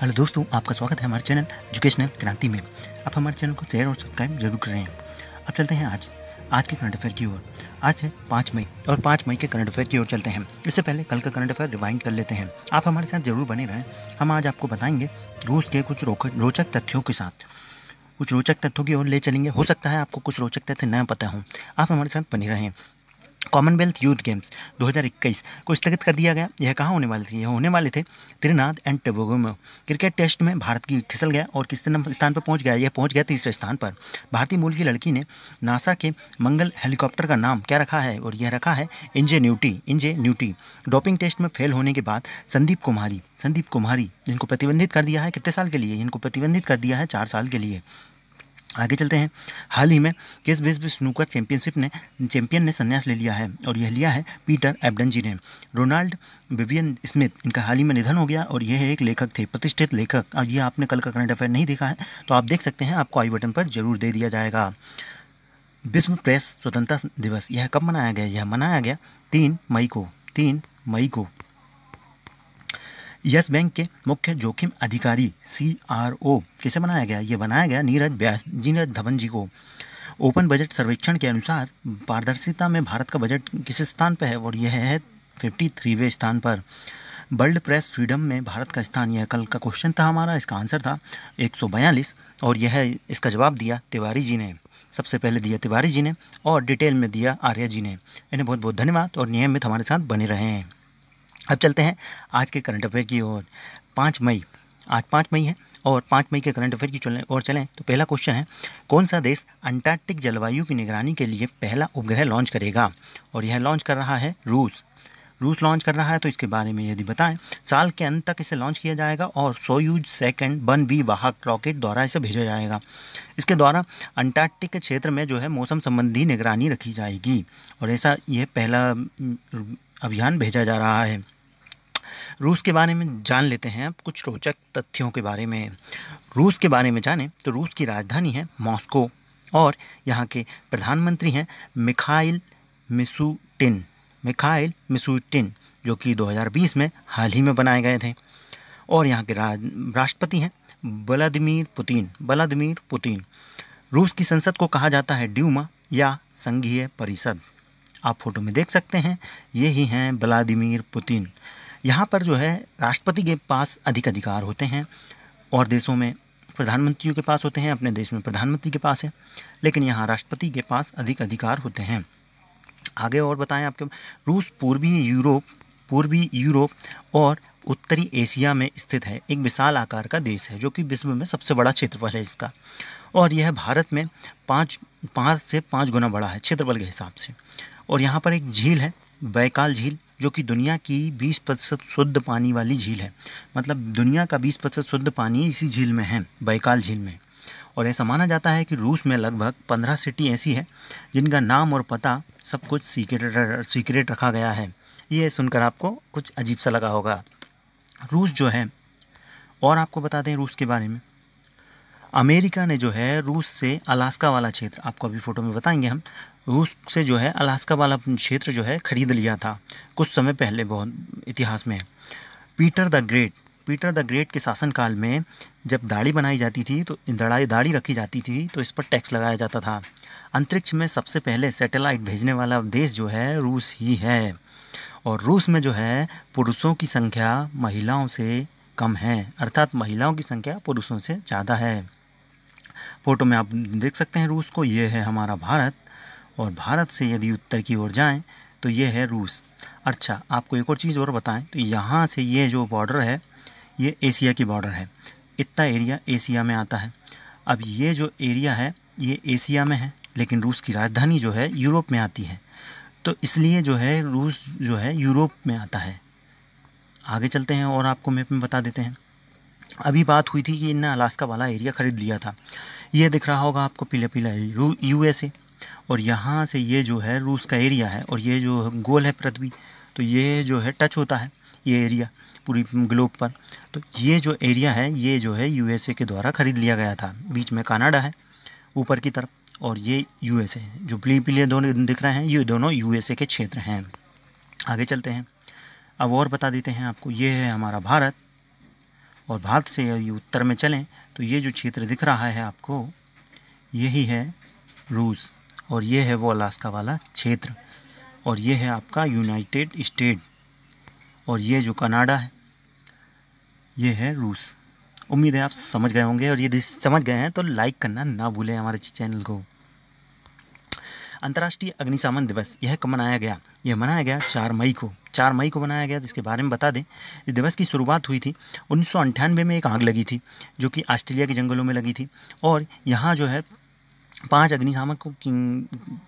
hello दोस्तों आपका स्वागत है हमारे चैनल एजुकेशनल क्रांति में आप हमारे चैनल को शेयर और सब्सक्राइब जरूर कर रहे हैं अब चलते हैं आज आज के करंट अफेयर की ओर आज है पाँच मई और पाँच मई के करंट अफेयर की ओर चलते हैं इससे पहले कल का करंट अफेयर रिवाइंड कर लेते हैं आप हमारे साथ जरूर बने रहें हम आज आपको बताएंगे रूस के कुछ रोचक तथ्यों के साथ कुछ रोचक तथ्यों की ओर ले चलेंगे हो सकता है आपको कुछ रोचक तथ्य न पता हों आप हमारे साथ बने रहें कॉमनवेल्थ यूथ गेम्स 2021 को स्थगित कर दिया गया यह कहाँ होने वाले थे यह होने वाले थे त्रिनाद एंड टेबोगो में क्रिकेट टेस्ट में भारत की खिसल गया और किस नंबर स्थान पर पहुंच गया यह पहुंच गया तीसरे स्थान पर भारतीय मूल की लड़की ने नासा के मंगल हेलीकॉप्टर का नाम क्या रखा है और यह रखा है इंजे न्यूटी इंजे न्यूटी डॉपिंग टेस्ट में फेल होने के बाद संदीप कुमारी संदीप कुमारी जिनको प्रतिबंधित कर दिया है कितने साल के लिए इनको प्रतिबंधित कर दिया है चार साल के लिए आगे चलते हैं हाल ही में केस बेस भी स्नूकर चैंपियनशिप ने चैंपियन ने संन्यास ले लिया है और यह लिया है पीटर एबडन जी ने रोनाल्ड विवियन स्मिथ इनका हाल ही में निधन हो गया और यह एक लेखक थे प्रतिष्ठित लेखक और यह आपने कल का करंट अफेयर नहीं देखा है तो आप देख सकते हैं आपको आई बटन पर जरूर दे दिया जाएगा विश्व प्रेस स्वतंत्रता दिवस यह कब मनाया गया यह मनाया गया तीन मई को तीन मई को यस बैंक के मुख्य जोखिम अधिकारी सी आर ओ किसे बनाया गया ये बनाया गया नीरज व्यास नीरज धवन जी को ओपन बजट सर्वेक्षण के अनुसार पारदर्शिता में भारत का बजट किस स्थान पर है और यह है फिफ्टी थ्रीवे स्थान पर वर्ल्ड प्रेस फ्रीडम में भारत का स्थान यह कल का क्वेश्चन था हमारा इसका आंसर था एक और यह इसका जवाब दिया तिवारी जी ने सबसे पहले दिया तिवारी जी ने और डिटेल में दिया आर्या जी ने इन्हें बहुत बहुत धन्यवाद और नियमित हमारे साथ बने रहे हैं अब चलते हैं आज के करंट अफेयर की ओर पाँच मई आज पाँच मई है और पाँच मई के करंट अफेयर की चलें और चलें तो पहला क्वेश्चन है कौन सा देश अंटार्कटिक जलवायु की निगरानी के लिए पहला उपग्रह लॉन्च करेगा और यह लॉन्च कर रहा है रूस रूस लॉन्च कर रहा है तो इसके बारे में यदि बताएं साल के अंत तक इसे लॉन्च किया जाएगा और सोयूज सेकंड बन वी वाहक रॉकेट द्वारा इसे भेजा जाएगा इसके द्वारा अंटार्कटिक के क्षेत्र में जो है मौसम संबंधी निगरानी रखी जाएगी और ऐसा यह पहला अभियान भेजा जा रहा है रूस के बारे में जान लेते हैं आप कुछ रोचक तथ्यों के बारे में रूस के बारे में जानें तो रूस की राजधानी है मॉस्को और यहाँ के प्रधानमंत्री हैं मिखाइल मिसूटिन मिखाइल मिसूटिन जो कि 2020 में हाल ही में बनाए गए थे और यहाँ के राष्ट्रपति हैं व्लादिमिर पुतिन व्लादिमिर पुतिन रूस की संसद को कहा जाता है ड्यूमा या संघीय परिषद आप फोटो में देख सकते हैं ये ही हैं व्लादिमिर पुतिन यहाँ पर जो है राष्ट्रपति के पास अधिक अधिकार होते हैं और देशों में प्रधानमंत्रियों के पास होते हैं अपने देश में प्रधानमंत्री के पास है लेकिन यहाँ राष्ट्रपति के पास अधिक अधिकार होते हैं आगे और बताएं आपके रूस पूर्वी यूरोप पूर्वी यूरोप और उत्तरी एशिया में स्थित है एक विशाल आकार का देश है जो कि विश्व में सबसे बड़ा क्षेत्रफल है इसका और यह भारत में पाँच पाँच से पाँच गुना बड़ा है क्षेत्रफल के हिसाब से और यहाँ पर एक झील है बैकाल झील जो कि दुनिया की 20 प्रतिशत शुद्ध पानी वाली झील है मतलब दुनिया का 20 प्रतिशत शुद्ध पानी इसी झील में है बैकाल झील में और ऐसा माना जाता है कि रूस में लगभग पंद्रह सिटी ऐसी है जिनका नाम और पता सब कुछ सीक्रेट सीक्रेट रखा गया है ये सुनकर आपको कुछ अजीब सा लगा होगा रूस जो है और आपको बता दें रूस के बारे में अमेरिका ने जो है रूस से अलास्का वाला क्षेत्र आपको अभी फ़ोटो में बताएंगे हम रूस से जो है अलास्का वाला क्षेत्र जो है खरीद लिया था कुछ समय पहले बहुत इतिहास में Peter the Great Peter the Great के शासनकाल में जब दाढ़ी बनाई जाती थी तो दड़ाई दाढ़ी रखी जाती थी तो इस पर टैक्स लगाया जाता था अंतरिक्ष में सबसे पहले सैटेलाइट भेजने वाला देश जो है रूस ही है और रूस में जो है पुरुषों की संख्या महिलाओं से कम है अर्थात महिलाओं की संख्या पुरुषों से ज़्यादा है फोटो में आप देख सकते हैं रूस को ये है हमारा भारत और भारत से यदि उत्तर की ओर जाएँ तो ये है रूस अच्छा आपको एक और चीज़ और बताएं तो यहाँ से ये जो बॉर्डर है ये एशिया की बॉर्डर है इतना एरिया एशिया में आता है अब ये जो एरिया है ये एशिया में है लेकिन रूस की राजधानी जो है यूरोप में आती है तो इसलिए जो है रूस जो है यूरोप में आता है आगे चलते हैं और आपको मैप में बता देते हैं अभी बात हुई थी कि इनने अलास्का वाला एरिया ख़रीद लिया था ये दिख रहा होगा आपको पीला पीला यू यूएसए और यहाँ से ये जो है रूस का एरिया है और ये जो गोल है पृथ्वी तो ये जो है टच होता है ये एरिया पूरी ग्लोब पर तो ये जो एरिया है ये जो है यूएसए के द्वारा ख़रीद लिया गया था बीच में कनाडा है ऊपर की तरफ और ये यूएसए जो पीले पीले दोनों दिख रहे हैं ये दोनों यूएसए के क्षेत्र हैं आगे चलते हैं अब और बता देते हैं आपको ये है हमारा भारत और भारत से उत्तर में चलें तो ये जो क्षेत्र दिख रहा है आपको यही है रूस और ये है वो अलास्का वाला क्षेत्र और ये है आपका यूनाइटेड स्टेट और ये जो कनाडा है ये है रूस उम्मीद है आप समझ गए होंगे और यदि समझ गए हैं तो लाइक करना ना भूलें हमारे चैनल को अंतर्राष्ट्रीय अग्निशामन दिवस यह कब मनाया गया यह मनाया गया चार मई को चार मई को मनाया गया जिसके तो बारे में बता दें इस दिवस की शुरुआत हुई थी उन्नीस में एक आग लगी थी जो कि ऑस्ट्रेलिया के जंगलों में लगी थी और यहाँ जो है पांच अग्निशामकों की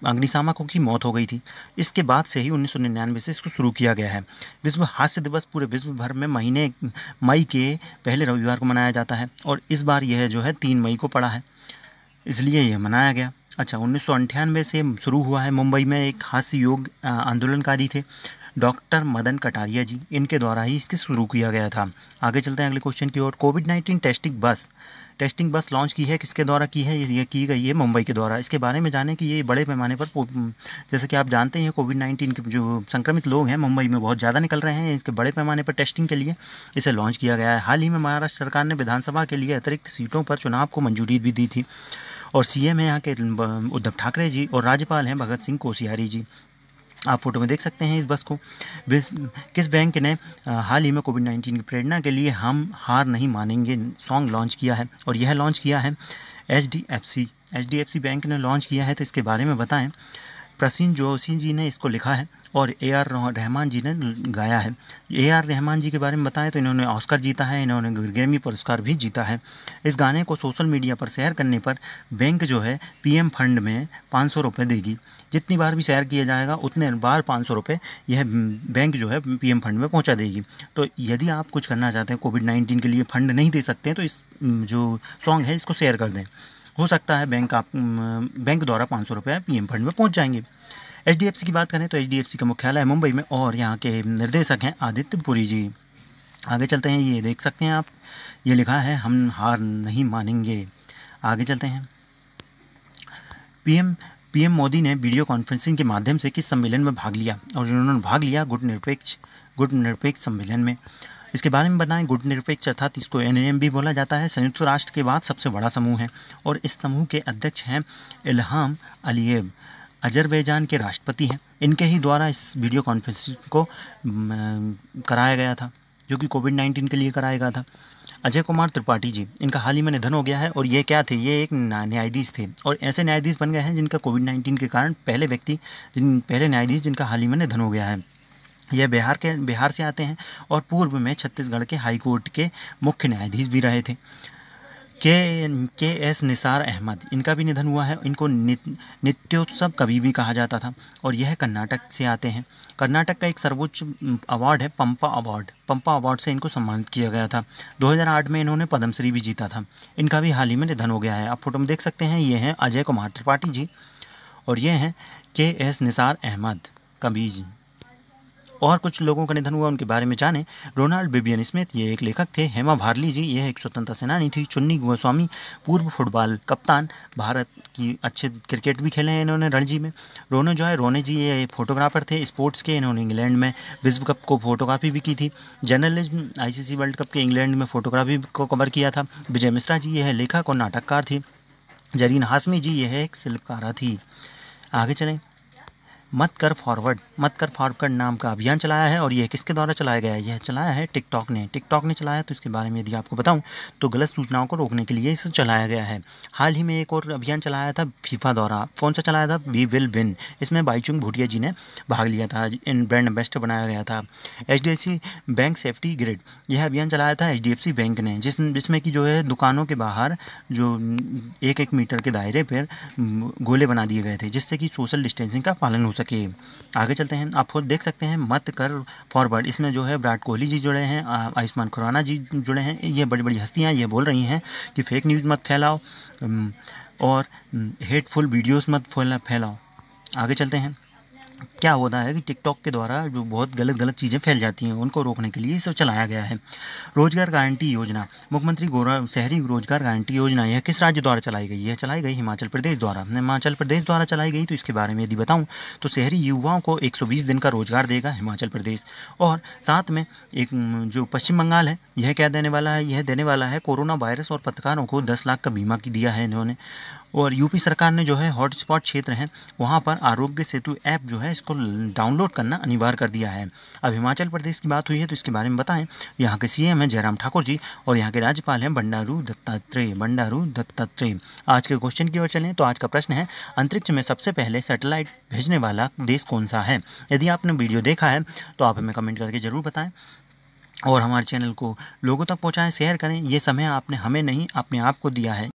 अग्निशामकों की मौत हो गई थी इसके बाद से ही 1999 से इसको शुरू किया गया है विश्व हास्य दिवस पूरे विश्व भर में महीने मई के पहले रविवार को मनाया जाता है और इस बार यह जो है तीन मई को पड़ा है इसलिए यह मनाया गया अच्छा उन्नीस से शुरू हुआ है मुंबई में एक हास्य योग आंदोलनकारी थे डॉक्टर मदन कटारिया जी इनके द्वारा ही इसके शुरू किया गया था आगे चलते हैं अगले क्वेश्चन की ओर Covid nineteen testing bus testing bus launch की है किसके द्वारा की है ये की गई है मुंबई के द्वारा इसके बारे में जाने कि ये बड़े पैमाने पर जैसे कि आप जानते हैं कोविड नाइन्टीन के जो संक्रमित लोग हैं मुंबई में बहुत ज़्यादा निकल रहे हैं इसके बड़े पैमाने पर टेस्टिंग के लिए इसे लॉन्च किया गया है हाल ही में महाराष्ट्र सरकार ने विधानसभा के लिए अतिरिक्त सीटों पर चुनाव को मंजूरी भी दी थी और सीएम है यहाँ के उद्धव ठाकरे जी और राज्यपाल हैं भगत सिंह कोशियारी जी आप फोटो में देख सकते हैं इस बस को किस बैंक ने हाल ही में कोविड नाइन्टीन की प्रेरणा के लिए हम हार नहीं मानेंगे सॉन्ग लॉन्च किया है और यह लॉन्च किया है H D F C H D F C bank ने लॉन्च किया है तो इसके बारे में बताएं प्रसिन जोशी जी ने इसको लिखा है और ए आर रहमान जी ने गाया है ए आर रहमान जी के बारे में बताएं तो इन्होंने ऑस्कर जीता है इन्होंने ग्रैमी पुरस्कार भी जीता है इस गाने को सोशल मीडिया पर शेयर करने पर बैंक जो है पीएम फंड में पाँच सौ रुपये देगी जितनी बार भी शेयर किया जाएगा उतने बार पाँच सौ रुपये यह बैंक जो है पी फंड में पहुँचा देगी तो यदि आप कुछ करना चाहते हैं कोविड नाइन्टीन के लिए फ़ंड नहीं दे सकते तो इस जो सॉन्ग है इसको शेयर कर दें हो सकता है बैंक आप बैंक द्वारा पाँच सौ रुपये पी फंड में पहुँच जाएंगे एच की बात करें तो एच का मुख्यालय है मुंबई में और यहाँ के निर्देशक हैं आदित्य पुरी जी आगे चलते हैं ये देख सकते हैं आप ये लिखा है हम हार नहीं मानेंगे आगे चलते हैं पीएम पीएम मोदी ने वीडियो कॉन्फ्रेंसिंग के माध्यम से किस सम्मेलन में भाग लिया और उन्होंने भाग लिया गुट निरपेक्ष गुट निरपेक्ष सम्मेलन में इसके बारे में बताएं गुट निरपेक्ष अर्थात इसको एन भी बोला जाता है संयुक्त राष्ट्र के बाद सबसे बड़ा समूह है और इस समूह के अध्यक्ष हैं इल्हाम अलीब अजरबैजान के राष्ट्रपति हैं इनके ही द्वारा इस वीडियो कॉन्फ्रेंसिंग को कराया गया था जो कि कोविड नाइन्टीन के लिए कराया गया था अजय कुमार त्रिपाठी जी इनका हाल ही में निधन हो गया है और ये क्या थे ये एक न्यायाधीश थे और ऐसे न्यायाधीश बन गए हैं जिनका कोविड नाइन्टीन के कारण पहले व्यक्ति जिन पहले न्यायाधीश जिनका हाल ही में निधन हो गया है यह बिहार के बिहार से आते हैं और पूर्व में छत्तीसगढ़ के हाईकोर्ट के मुख्य न्यायाधीश भी रहे थे के के एस निसार अहमद इनका भी निधन हुआ है इनको नि, नित्योत्सव कवि भी कहा जाता था और यह कर्नाटक से आते हैं कर्नाटक का एक सर्वोच्च अवार्ड है पंपा अवार्ड पंपा अवार्ड से इनको सम्मानित किया गया था 2008 में इन्होंने पद्मश्री भी जीता था इनका भी हाल ही में निधन हो गया है आप फोटो में देख सकते हैं ये हैं अजय कुमार त्रिपाठी जी और ये हैं के एस निसार अहमद कबीज और कुछ लोगों का निधन हुआ उनके बारे में जाने रोनाल्ड बिबियन स्मिथ ये एक लेखक थे हेमा भारली जी यह एक स्वतंत्रता सेनानी थी चुन्नी गोस्वामी पूर्व फुटबॉल कप्तान भारत की अच्छे क्रिकेट भी खेले हैं इन्होंने रणजी में रोनो जो है रोने जी ये फोटोग्राफर थे स्पोर्ट्स के इन्होंने इंग्लैंड में विश्व कप को फोटोग्राफी भी की थी जर्नलिज्म आईसीसी वर्ल्ड कप के इंग्लैंड में फोटोग्राफी को कवर किया था विजय मिश्रा जी यह लेखक और नाटककार थी जरीन हाशमी जी यह एक शिल्पकारा थी आगे चलें मत कर फॉरवर्ड मत कर फॉरवर्ड नाम का अभियान चलाया है और यह किसके द्वारा चलाया गया है यह चलाया है टिकटॉक ने टिकटॉक ने चलाया तो इसके बारे में यदि आपको बताऊं तो गलत सूचनाओं को रोकने के लिए इसे चलाया गया है हाल ही में एक और अभियान चलाया था फीफा द्वारा कौन सा चलाया था वी विल विन इसमें बाईचुंग भूटिया जी ने भाग लिया था इन ब्रांड एम्बेस्टर बनाया गया था एच बैंक सेफ्टी ग्रिड यह अभियान चलाया था एच बैंक ने जिस जिसमें कि जो है दुकानों के बाहर जो एक एक मीटर के दायरे पर गोले बना दिए गए थे जिससे कि सोशल डिस्टेंसिंग का पालन हो सके सके आगे चलते हैं आप खुद देख सकते हैं मत कर फॉरवर्ड इसमें जो है विराट कोहली जी जुड़े हैं आयुष्मान खुराना जी जुड़े हैं ये बड़ी बड़ी हस्तियाँ ये बोल रही हैं कि फेक न्यूज़ मत फैलाओ और हेटफुल वीडियोज़ मत फैलाओ आगे चलते हैं क्या होता है कि टिकटॉक के द्वारा जो बहुत गलत गलत चीज़ें फैल जाती हैं उनको रोकने के लिए सब चलाया गया है रोजगार गारंटी योजना मुख्यमंत्री गोरा शहरी रोजगार गारंटी योजना यह किस राज्य द्वारा चलाई गई है चलाई गई हिमाचल प्रदेश द्वारा हिमाचल प्रदेश द्वारा चलाई गई तो इसके बारे में यदि बताऊँ तो शहरी युवाओं को एक दिन का रोजगार देगा हिमाचल प्रदेश और साथ में एक जो पश्चिम बंगाल है यह क्या देने वाला है यह देने वाला है कोरोना वायरस और पत्रकारों को दस लाख का बीमा की दिया है इन्होंने और यूपी सरकार ने जो है हॉटस्पॉट क्षेत्र हैं वहाँ पर आरोग्य सेतु ऐप जो है इसको डाउनलोड करना अनिवार्य कर दिया है अब हिमाचल प्रदेश की बात हुई है तो इसके बारे में बताएं यहाँ के सीएम हैं जयराम ठाकुर जी और यहाँ के राज्यपाल हैं बंडारू दत्तात्रेय बंडारू दत्तात्रेय आज के क्वेश्चन की ओर चलें तो आज का प्रश्न है अंतरिक्ष में सबसे पहले सेटेलाइट भेजने वाला देश कौन सा है यदि आपने वीडियो देखा है तो आप हमें कमेंट करके ज़रूर बताएँ और हमारे चैनल को लोगों तक पहुँचाएँ शेयर करें ये समय आपने हमें नहीं अपने आप को दिया है